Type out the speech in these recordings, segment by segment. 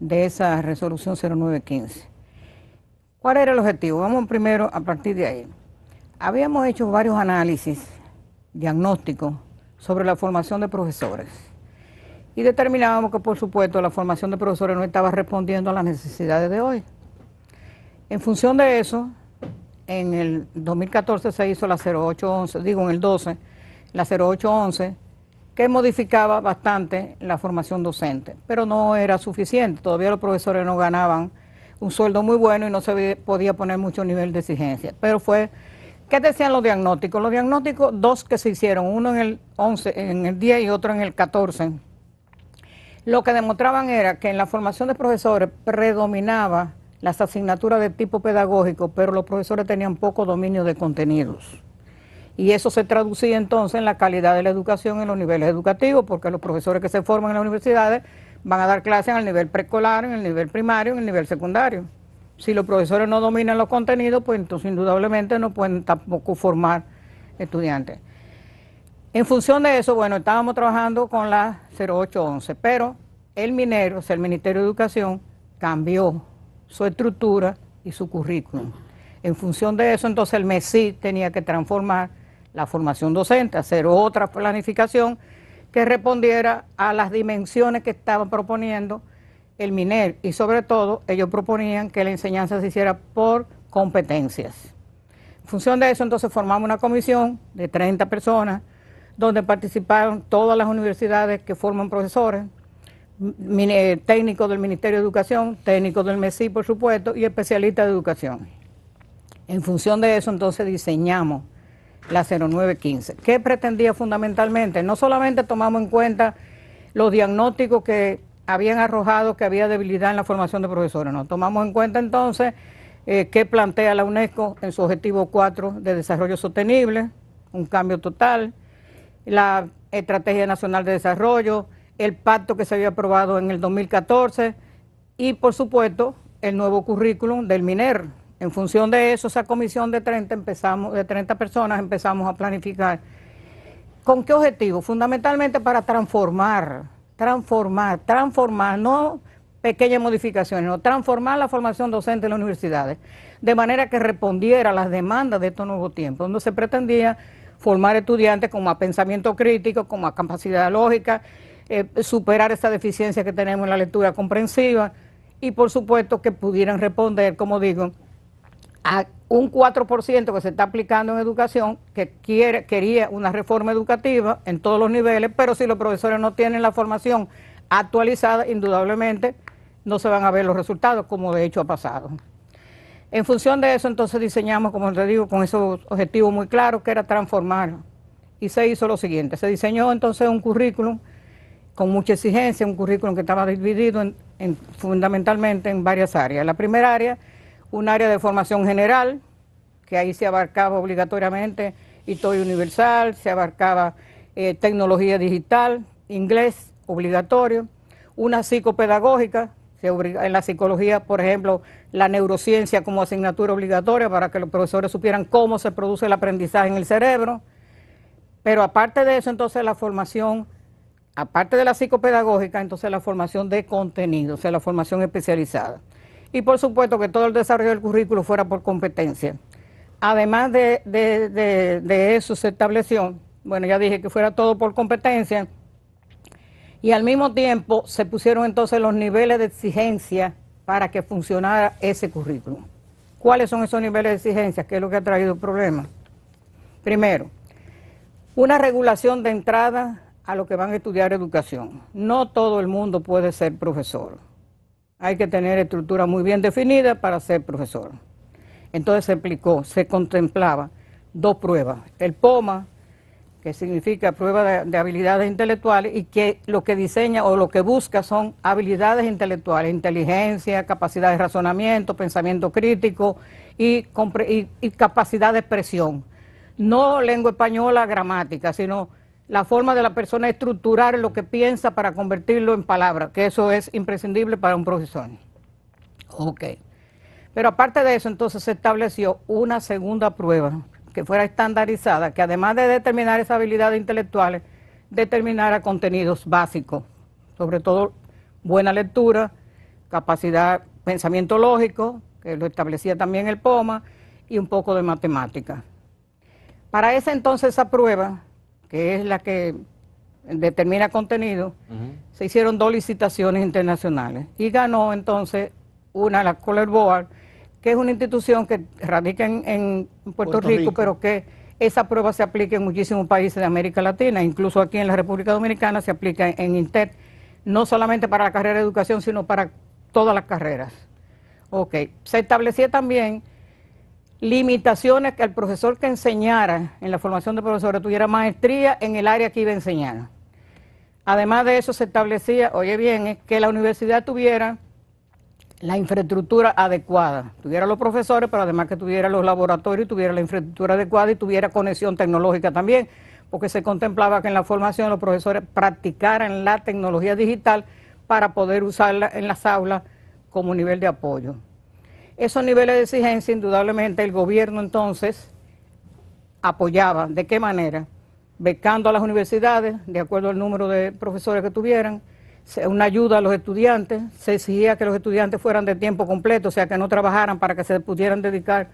de esa resolución 0915. ¿Cuál era el objetivo? Vamos primero a partir de ahí. Habíamos hecho varios análisis diagnósticos sobre la formación de profesores y determinábamos que, por supuesto, la formación de profesores no estaba respondiendo a las necesidades de hoy. En función de eso, en el 2014 se hizo la 0811, digo en el 12, la 0811 que modificaba bastante la formación docente, pero no era suficiente. Todavía los profesores no ganaban un sueldo muy bueno y no se podía poner mucho nivel de exigencia. Pero fue, ¿qué decían los diagnósticos? Los diagnósticos, dos que se hicieron, uno en el 11, en el 10 y otro en el 14, lo que demostraban era que en la formación de profesores predominaba las asignaturas de tipo pedagógico, pero los profesores tenían poco dominio de contenidos. Y eso se traducía entonces en la calidad de la educación en los niveles educativos, porque los profesores que se forman en las universidades van a dar clases en el nivel preescolar, en el nivel primario, en el nivel secundario. Si los profesores no dominan los contenidos, pues entonces indudablemente no pueden tampoco formar estudiantes. En función de eso, bueno, estábamos trabajando con la 0811, pero el minero, o el Ministerio de Educación, cambió su estructura y su currículum. En función de eso, entonces el MESI tenía que transformar la formación docente, hacer otra planificación que respondiera a las dimensiones que estaban proponiendo el MINER y sobre todo ellos proponían que la enseñanza se hiciera por competencias. En función de eso entonces formamos una comisión de 30 personas donde participaron todas las universidades que forman profesores, técnicos del Ministerio de Educación, técnicos del MESI por supuesto y especialistas de educación. En función de eso entonces diseñamos la 0915. ¿Qué pretendía fundamentalmente? No solamente tomamos en cuenta los diagnósticos que habían arrojado que había debilidad en la formación de profesores, no. Tomamos en cuenta entonces eh, qué plantea la UNESCO en su objetivo 4 de desarrollo sostenible, un cambio total, la Estrategia Nacional de Desarrollo, el pacto que se había aprobado en el 2014 y, por supuesto, el nuevo currículum del MINER, en función de eso, esa comisión de 30, empezamos, de 30 personas empezamos a planificar. ¿Con qué objetivo? Fundamentalmente para transformar, transformar, transformar, no pequeñas modificaciones, no, transformar la formación docente en las universidades, de manera que respondiera a las demandas de estos nuevos tiempos, donde se pretendía formar estudiantes con más pensamiento crítico, con más capacidad lógica, eh, superar esa deficiencia que tenemos en la lectura comprensiva y por supuesto que pudieran responder, como digo, a un 4% que se está aplicando en educación, que quiere, quería una reforma educativa en todos los niveles, pero si los profesores no tienen la formación actualizada, indudablemente no se van a ver los resultados, como de hecho ha pasado. En función de eso, entonces diseñamos, como te digo, con esos objetivos muy claros, que era transformar. Y se hizo lo siguiente, se diseñó entonces un currículum con mucha exigencia, un currículum que estaba dividido fundamentalmente en varias áreas. La primera área un área de formación general, que ahí se abarcaba obligatoriamente historia universal, se abarcaba eh, tecnología digital, inglés obligatorio, una psicopedagógica, en la psicología, por ejemplo, la neurociencia como asignatura obligatoria para que los profesores supieran cómo se produce el aprendizaje en el cerebro, pero aparte de eso, entonces la formación aparte de la psicopedagógica, entonces la formación de contenido, o sea, la formación especializada y por supuesto que todo el desarrollo del currículo fuera por competencia. Además de, eso se estableció, bueno, ya dije que fuera todo por competencia, y al mismo tiempo se pusieron entonces los niveles de exigencia para que funcionara ese currículum. ¿Cuáles son esos niveles de exigencia? ¿Qué es lo que ha traído el problema? Primero, una regulación de entrada a lo que van a estudiar educación. No todo el mundo puede ser profesor hay que tener estructura muy bien definida para ser profesor. Entonces se explicó, se contemplaba dos pruebas, el POMA, que significa prueba de, habilidades intelectuales, y que lo que diseña o lo que busca son habilidades intelectuales, inteligencia, capacidad de razonamiento, pensamiento crítico y, y capacidad de expresión. No lengua española gramática, sino la forma de la persona estructurar lo que piensa para convertirlo en palabra, que eso es imprescindible para un profesor. Ok. Pero aparte de eso, entonces se estableció una segunda prueba que fuera estandarizada, que además de determinar esas habilidades intelectuales, determinara contenidos básicos, sobre todo buena lectura, capacidad, pensamiento lógico, que lo establecía también el POMA, y un poco de matemática. Para ese entonces esa prueba que es la que determina contenido, se hicieron dos licitaciones internacionales y ganó entonces una la Color Board, que es una institución que radica en, Puerto, Rico, pero que esa prueba se aplica en muchísimos países de América Latina, incluso aquí en la República Dominicana se aplica en, en no solamente para la carrera de educación, sino para todas las carreras. Ok, se establecía también limitaciones que el profesor que enseñara en la formación de profesores tuviera maestría en el área que iba a enseñar. Además de eso se establecía, oye bien, eh, que la universidad tuviera la infraestructura adecuada, tuviera los profesores, pero además que tuviera los laboratorios, tuviera la infraestructura adecuada y tuviera conexión tecnológica también, porque se contemplaba que en la formación los profesores practicaran la tecnología digital para poder usarla en las aulas como nivel de apoyo. Esos niveles de exigencia, indudablemente, el gobierno entonces apoyaba. ¿De qué manera? Becando a las universidades, de acuerdo al número de profesores que tuvieran, una ayuda a los estudiantes, se exigía que los estudiantes fueran de tiempo completo, o sea, que no trabajaran para que se pudieran dedicar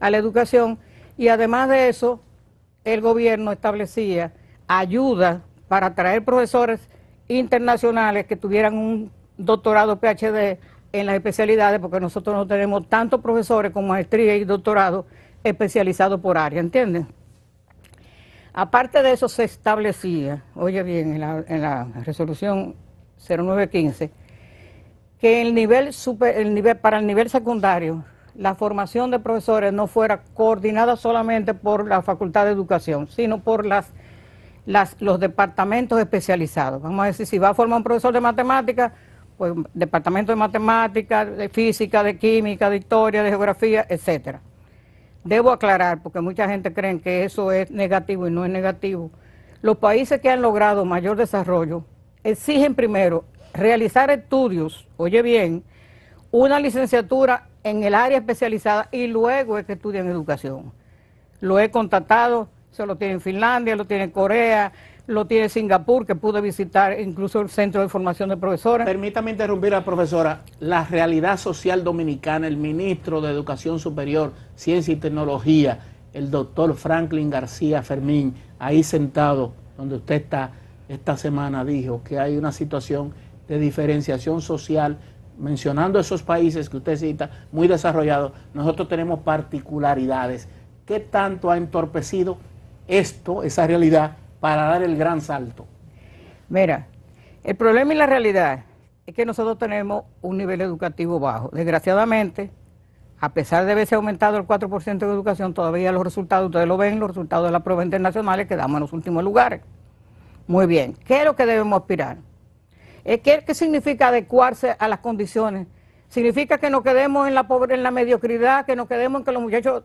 a la educación. Y además de eso, el gobierno establecía ayuda para atraer profesores internacionales que tuvieran un doctorado PhD en las especialidades, porque nosotros no tenemos tantos profesores con maestría y doctorado ...especializado por área, ¿entienden? Aparte de eso, se establecía, oye bien, en la, en la resolución 0915, que el nivel, super, el nivel para el nivel secundario la formación de profesores no fuera coordinada solamente por la Facultad de Educación, sino por las, los departamentos especializados. Vamos a decir, si va a formar un profesor de matemáticas, pues, departamento de matemáticas, de física, de química, de historia, de geografía, etcétera. Debo aclarar, porque mucha gente cree que eso es negativo y no es negativo. Los países que han logrado mayor desarrollo exigen primero realizar estudios, oye bien, una licenciatura en el área especializada y luego es que estudien educación. Lo he contactado, se lo tiene en Finlandia, lo tiene en Corea, lo tiene Singapur, que pude visitar incluso el Centro de Formación de Profesores. Permítame interrumpir a la profesora. La realidad social dominicana, el ministro de Educación Superior, Ciencia y Tecnología, el doctor Franklin García Fermín, ahí sentado donde usted está esta semana, dijo que hay una situación de diferenciación social, mencionando esos países que usted cita, muy desarrollados. Nosotros tenemos particularidades. ¿Qué tanto ha entorpecido esto, esa realidad? para dar el gran salto? Mira, el problema y la realidad es que nosotros tenemos un nivel educativo bajo. Desgraciadamente, a pesar de haberse aumentado el 4% de educación, todavía los resultados, ustedes lo ven, los resultados de las pruebas internacionales quedamos en los últimos lugares. Muy bien, ¿qué es lo que debemos aspirar? ¿Qué, significa adecuarse a las condiciones? Significa que nos quedemos en la pobre, en la mediocridad, que nos quedemos en que los muchachos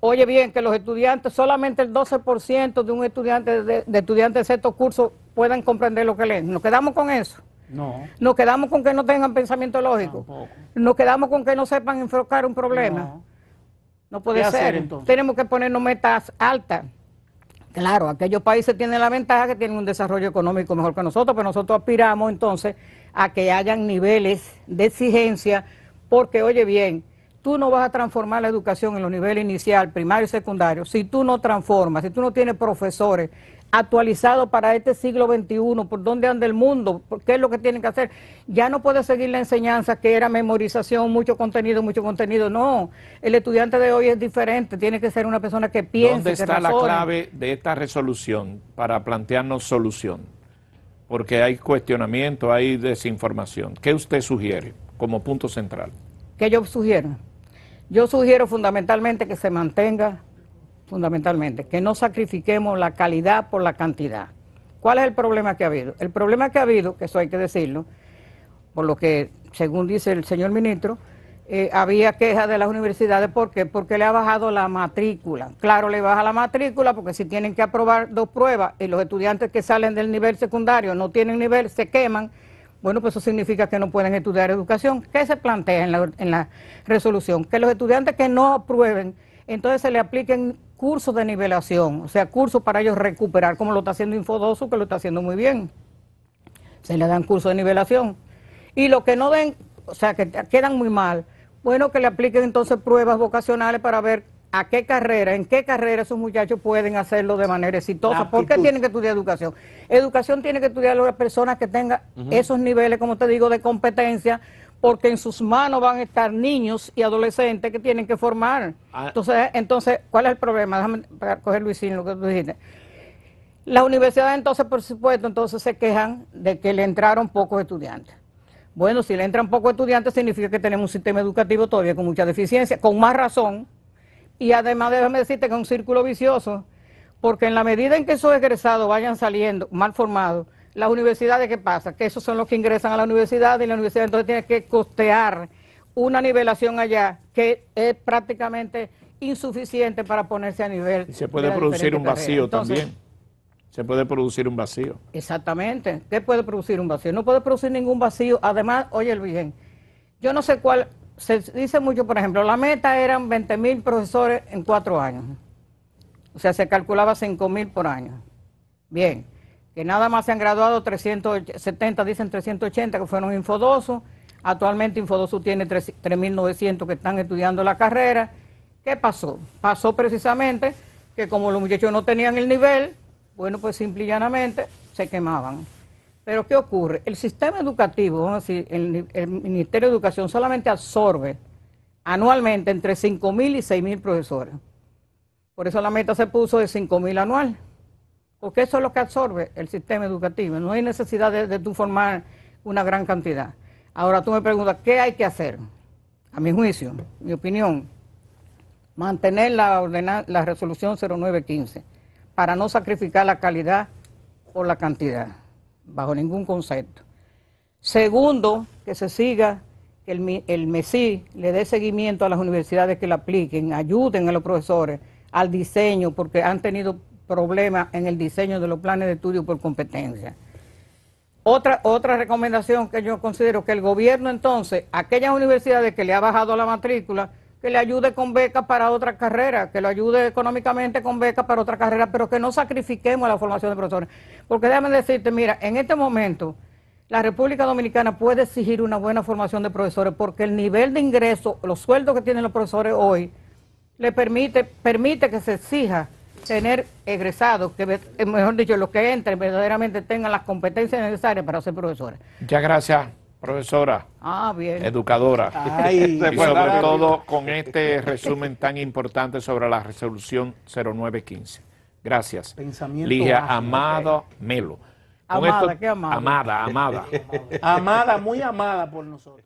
oye bien, que los estudiantes, solamente el 12% de un estudiante de, estudiantes de sexto curso puedan comprender lo que leen. Nos quedamos con eso. No. Nos quedamos con que no tengan pensamiento lógico. No. Nos quedamos con que no sepan enfocar un problema. No, puede ser. Tenemos que ponernos metas altas. Claro, aquellos países tienen la ventaja que tienen un desarrollo económico mejor que nosotros, pero nosotros aspiramos entonces a que hayan niveles de exigencia, porque oye bien, tú no vas a transformar la educación en los niveles inicial, primario y secundario, si tú no transformas, si tú no tienes profesores actualizados para este siglo XXI, por dónde anda el mundo, qué es lo que tienen que hacer, ya no puedes seguir la enseñanza que era memorización, mucho contenido, mucho contenido, no, el estudiante de hoy es diferente, tiene que ser una persona que piense. ¿Dónde está la clave de esta resolución para plantearnos solución? Porque hay cuestionamiento, hay desinformación. ¿Qué usted sugiere como punto central? ¿Qué yo sugiero? Yo sugiero fundamentalmente que se mantenga, fundamentalmente, que no sacrifiquemos la calidad por la cantidad. ¿Cuál es el problema que ha habido? El problema que ha habido, que eso hay que decirlo, por lo que, según dice el señor ministro, eh, había quejas de las universidades. ¿Por qué? Porque le ha bajado la matrícula. Claro, le baja la matrícula porque si tienen que aprobar dos pruebas y los estudiantes que salen del nivel secundario no tienen nivel, se queman bueno, pues eso significa que no pueden estudiar educación. ¿Qué se plantea en la, resolución? Que los estudiantes que no aprueben, entonces se le apliquen cursos de nivelación, o sea, cursos para ellos recuperar, como lo está haciendo Infodoso, que lo está haciendo muy bien. Se le dan cursos de nivelación. Y los que no den, o sea, que quedan muy mal, bueno, que le apliquen entonces pruebas vocacionales para ver a qué carrera, en qué carrera esos muchachos pueden hacerlo de manera exitosa. ¿Por qué tienen que estudiar educación? Educación tiene que estudiar a las personas que tengan esos niveles, como te digo, de competencia, porque en sus manos van a estar niños y adolescentes que tienen que formar. Ah. Entonces, entonces, ¿cuál es el problema? Déjame coger Luisín lo que tú dijiste. Las universidades entonces, por supuesto, entonces se quejan de que le entraron pocos estudiantes. Bueno, si le entran pocos estudiantes significa que tenemos un sistema educativo todavía con mucha deficiencia, con más razón y además déjame decirte que es un círculo vicioso, porque en la medida en que esos egresados vayan saliendo mal formados, las universidades, ¿qué pasa? Que esos son los que ingresan a la universidad y la universidad entonces tiene que costear una nivelación allá que es prácticamente insuficiente para ponerse a nivel. Y se puede producir un vacío también. Se puede producir un vacío. Exactamente. ¿Qué puede producir un vacío? No puede producir ningún vacío. Además, oye, Luis, yo no sé cuál se dice mucho, por ejemplo, la meta eran 20 mil profesores en cuatro años. O sea, se calculaba 5 mil por año. Bien, que nada más se han graduado 370, dicen 380 que fueron infodosos. Actualmente Infodoso tiene 3.900 que están estudiando la carrera. ¿Qué pasó? Pasó precisamente que como los muchachos no tenían el nivel, bueno, pues simple y llanamente se quemaban. Pero ¿qué ocurre? El sistema educativo, vamos a el, Ministerio de Educación solamente absorbe anualmente entre 5.000 y 6.000 profesores. Por eso la meta se puso de 5.000 anual, porque eso es lo que absorbe el sistema educativo. No hay necesidad de, formar una gran cantidad. Ahora tú me preguntas, ¿qué hay que hacer? A mi juicio, mi opinión, mantener la, la resolución 0915 para no sacrificar la calidad por la cantidad bajo ningún concepto. Segundo, que se siga, que el, MESI le dé seguimiento a las universidades que lo apliquen, ayuden a los profesores al diseño, porque han tenido problemas en el diseño de los planes de estudio por competencia. Otra, otra recomendación que yo considero que el gobierno entonces, aquellas universidades que le ha bajado la matrícula, que le ayude con becas para otra carrera, que lo ayude económicamente con becas para otra carrera, pero que no sacrifiquemos la formación de profesores. Porque déjame decirte, mira, en este momento la República Dominicana puede exigir una buena formación de profesores porque el nivel de ingreso, los sueldos que tienen los profesores hoy, le permite, permite que se exija tener egresados, que eh, mejor dicho, los que entren verdaderamente tengan las competencias necesarias para ser profesores. Muchas gracias. Profesora, ah, educadora, y sobre todo con este resumen tan importante sobre la resolución 0915. Gracias. Ligia Amado Melo. amada, qué amada. Amada, amada. amada, muy amada por nosotros.